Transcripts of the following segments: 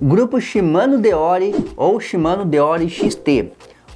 Grupo Shimano Deore ou Shimano Deore XT.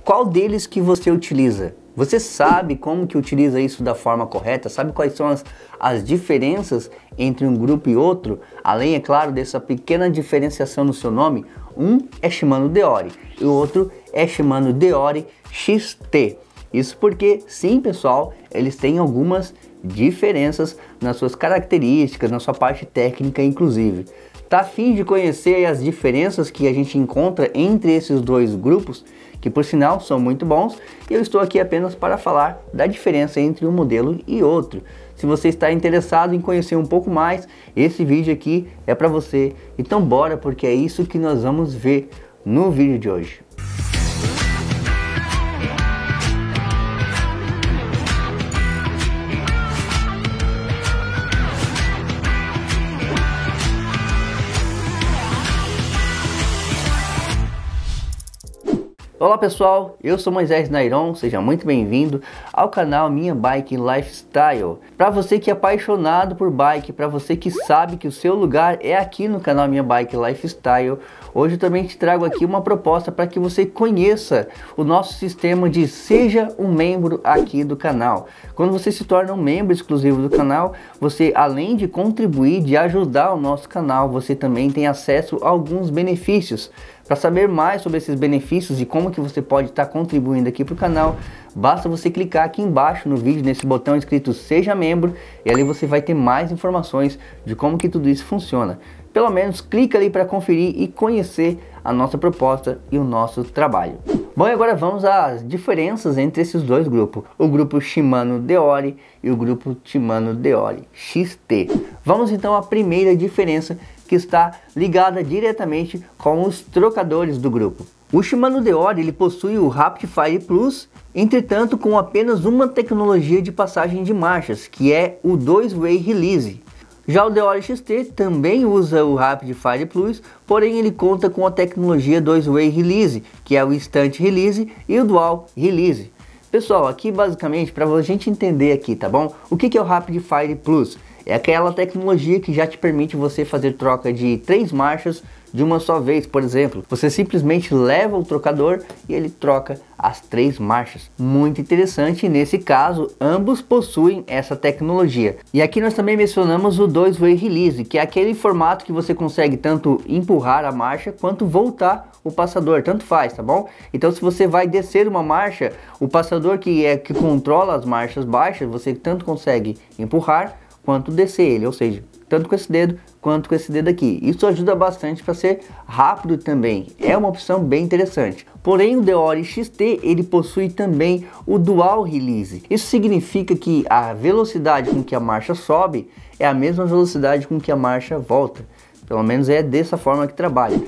Qual deles que você utiliza? Você sabe como que utiliza isso da forma correta? Sabe quais são as, as diferenças entre um grupo e outro? Além, é claro, dessa pequena diferenciação no seu nome, um é Shimano Deore e o outro é Shimano Deore XT. Isso porque, sim, pessoal, eles têm algumas diferenças nas suas características, na sua parte técnica, inclusive. Tá a fim de conhecer as diferenças que a gente encontra entre esses dois grupos, que por sinal são muito bons, e eu estou aqui apenas para falar da diferença entre um modelo e outro. Se você está interessado em conhecer um pouco mais, esse vídeo aqui é para você. Então bora, porque é isso que nós vamos ver no vídeo de hoje. Olá pessoal, eu sou Moisés Nairon, seja muito bem-vindo ao canal Minha Bike Lifestyle. Para você que é apaixonado por bike, para você que sabe que o seu lugar é aqui no canal Minha Bike Lifestyle, hoje eu também te trago aqui uma proposta para que você conheça o nosso sistema de seja um membro aqui do canal. Quando você se torna um membro exclusivo do canal, você além de contribuir, de ajudar o nosso canal, você também tem acesso a alguns benefícios para saber mais sobre esses benefícios e como que você pode estar tá contribuindo aqui para o canal, basta você clicar aqui embaixo no vídeo, nesse botão escrito Seja Membro, e ali você vai ter mais informações de como que tudo isso funciona. Pelo menos clica ali para conferir e conhecer a nossa proposta e o nosso trabalho. Bom, e agora vamos às diferenças entre esses dois grupos, o grupo Shimano Deore e o grupo Shimano Deore XT. Vamos então à primeira diferença que está ligada diretamente com os trocadores do grupo. O Shimano Deore ele possui o Rapid Fire Plus, entretanto com apenas uma tecnologia de passagem de marchas, que é o 2-way release. Já o Deore XT também usa o Rapid Fire Plus, porém ele conta com a tecnologia 2-way release, que é o Instant Release e o Dual Release. Pessoal, aqui basicamente para a gente entender aqui, tá bom? O que, que é o Fire Plus? É aquela tecnologia que já te permite você fazer troca de três marchas de uma só vez, por exemplo. Você simplesmente leva o trocador e ele troca as três marchas. Muito interessante, nesse caso, ambos possuem essa tecnologia. E aqui nós também mencionamos o dois way release, que é aquele formato que você consegue tanto empurrar a marcha quanto voltar o passador, tanto faz, tá bom? Então se você vai descer uma marcha, o passador que é que controla as marchas baixas, você tanto consegue empurrar quanto descer ele, ou seja, tanto com esse dedo quanto com esse dedo aqui. Isso ajuda bastante para ser rápido também, é uma opção bem interessante. Porém, o Deore XT ele possui também o Dual Release. Isso significa que a velocidade com que a marcha sobe é a mesma velocidade com que a marcha volta. Pelo menos é dessa forma que trabalha.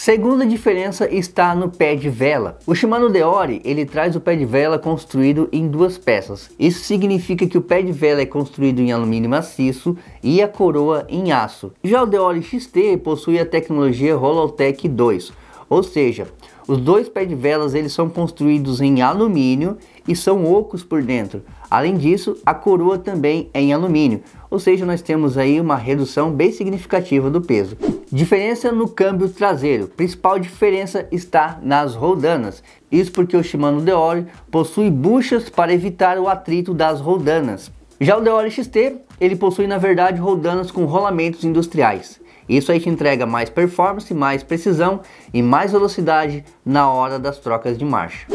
Segunda diferença está no pé de vela. O Shimano Deore, ele traz o pé de vela construído em duas peças. Isso significa que o pé de vela é construído em alumínio maciço e a coroa em aço. Já o Deore XT possui a tecnologia Rolotech 2, ou seja, os dois pés de velas eles são construídos em alumínio e são ocos por dentro. Além disso, a coroa também é em alumínio, ou seja, nós temos aí uma redução bem significativa do peso. Diferença no câmbio traseiro. Principal diferença está nas roldanas. Isso porque o Shimano Deore possui buchas para evitar o atrito das roldanas. Já o XT ele possui na verdade rodanas com rolamentos industriais. Isso aí te entrega mais performance, mais precisão e mais velocidade na hora das trocas de marcha.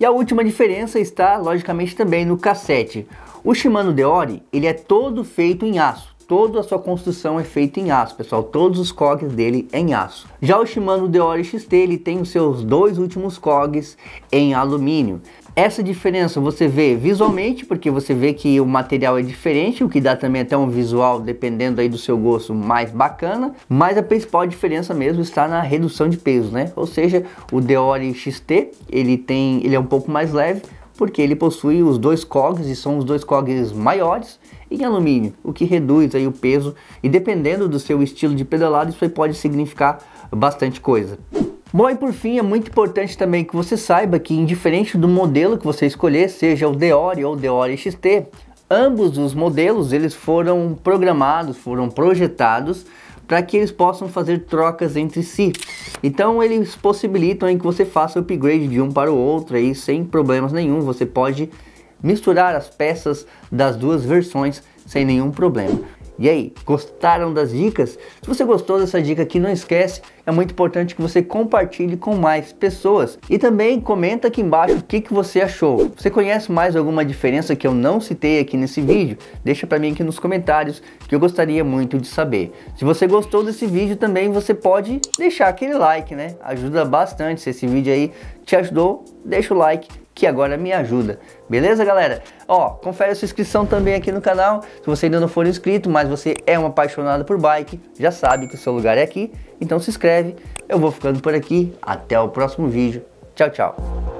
E a última diferença está logicamente também no cassete. O Shimano Deore, ele é todo feito em aço. Toda a sua construção é feita em aço, pessoal. Todos os cogs dele é em aço. Já o Shimano Deore XT, ele tem os seus dois últimos cogs em alumínio. Essa diferença você vê visualmente, porque você vê que o material é diferente, o que dá também até um visual, dependendo aí do seu gosto, mais bacana. Mas a principal diferença mesmo está na redução de peso, né? Ou seja, o Deore XT, ele, tem, ele é um pouco mais leve, porque ele possui os dois cogs e são os dois cogs maiores em alumínio, o que reduz aí o peso e dependendo do seu estilo de pedalada isso pode significar bastante coisa. Bom, e por fim, é muito importante também que você saiba que, indiferente do modelo que você escolher, seja o Deore ou o Deore XT, ambos os modelos eles foram programados, foram projetados para que eles possam fazer trocas entre si. Então eles possibilitam que você faça o upgrade de um para o outro aí sem problemas nenhum. Você pode misturar as peças das duas versões sem nenhum problema. E aí, gostaram das dicas? Se você gostou dessa dica aqui, não esquece, é muito importante que você compartilhe com mais pessoas. E também comenta aqui embaixo o que, que você achou. Você conhece mais alguma diferença que eu não citei aqui nesse vídeo? Deixa para mim aqui nos comentários que eu gostaria muito de saber. Se você gostou desse vídeo também, você pode deixar aquele like, né? Ajuda bastante se esse vídeo aí te ajudou, deixa o like que agora me ajuda. Beleza, galera? Ó, confere a sua inscrição também aqui no canal. Se você ainda não for inscrito, mas você é um apaixonado por bike, já sabe que o seu lugar é aqui. Então se inscreve. Eu vou ficando por aqui. Até o próximo vídeo. Tchau, tchau.